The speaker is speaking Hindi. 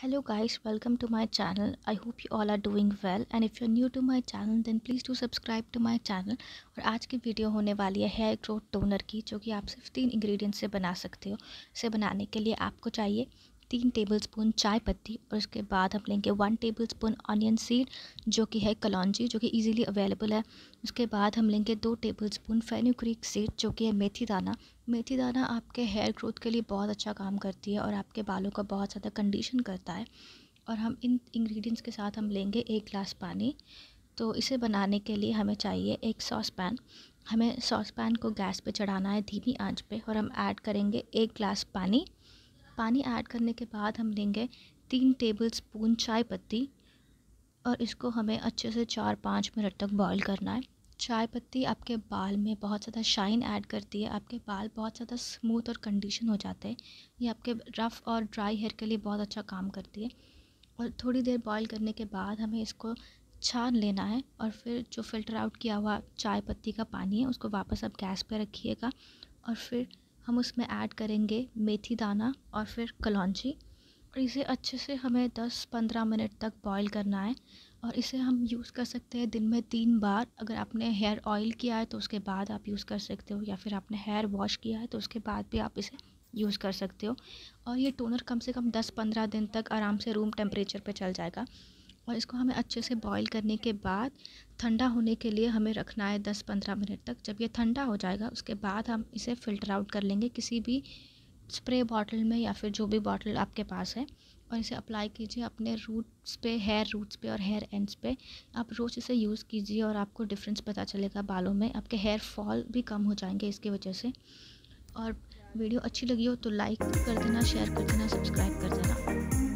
hello guys welcome to my channel i hope you all are doing well and if you're new to my channel then please do subscribe to my channel और आज की वीडियो होने वाली है हेयर ग्रोथ टोनर की जो कि आप सिर्फ तीन इंग्रेडिएंट से बना सकते हो इसे बनाने के लिए आपको चाहिए तीन टेबलस्पून चाय पत्ती और उसके बाद हम लेंगे वन टेबलस्पून ऑनियन सीड जो कि है कलौजी जो कि इजीली अवेलेबल है उसके बाद हम लेंगे दो टेबलस्पून फेनुक्रिक सीड जो कि है मेथी दाना मेथी दाना आपके हेयर ग्रोथ के लिए बहुत अच्छा काम करती है और आपके बालों का बहुत ज़्यादा कंडीशन करता है और हम इन इंग्रेडिएंट्स के साथ हम लेंगे एक ग्लास पानी तो इसे बनाने के लिए हमें चाहिए एक सॉस पैन हमें सॉस पैन को गैस पे चढ़ाना है धीमी आंच पे और हम ऐड करेंगे एक ग्लास पानी पानी ऐड करने के बाद हम लेंगे तीन टेबल स्पून चाय पत्ती और इसको हमें अच्छे से चार पाँच मिनट तक बॉईल करना है चाय पत्ती आपके बाल में बहुत ज़्यादा शाइन ऐड करती है आपके बाल बहुत ज़्यादा स्मूथ और कंडीशन हो जाते हैं ये आपके रफ़ और ड्राई हेयर के लिए बहुत अच्छा काम करती है और थोड़ी देर बॉईल करने के बाद हमें इसको छान लेना है और फिर जो फ़िल्टर आउट किया हुआ चाय पत्ती का पानी है उसको वापस आप गैस पर रखिएगा और फिर हम उसमें ऐड करेंगे मेथी दाना और फिर कलौची और इसे अच्छे से हमें 10-15 मिनट तक बॉईल करना है और इसे हम यूज़ कर सकते हैं दिन में तीन बार अगर आपने हेयर ऑयल किया है तो उसके बाद आप यूज़ कर सकते हो या फिर आपने हेयर वॉश किया है तो उसके बाद भी आप इसे यूज़ कर सकते हो और ये टोनर कम से कम 10-15 दिन तक आराम से रूम टेम्परेचर पे चल जाएगा और इसको हमें अच्छे से बॉईल करने के बाद ठंडा होने के लिए हमें रखना है दस पंद्रह मिनट तक जब ये ठंडा हो जाएगा उसके बाद हम इसे फ़िल्टर आउट कर लेंगे किसी भी स्प्रे बॉटल में या फिर जो भी बॉटल आपके पास है और इसे अप्लाई कीजिए अपने रूट्स पे हेयर रूट्स पे और हेयर एंड्स पे आप रोज़ इसे यूज़ कीजिए और आपको डिफरेंस पता चलेगा बालों में आपके हेयर फॉल भी कम हो जाएंगे इसकी वजह से और वीडियो अच्छी लगी हो तो लाइक कर देना शेयर कर देना सब्सक्राइब कर देना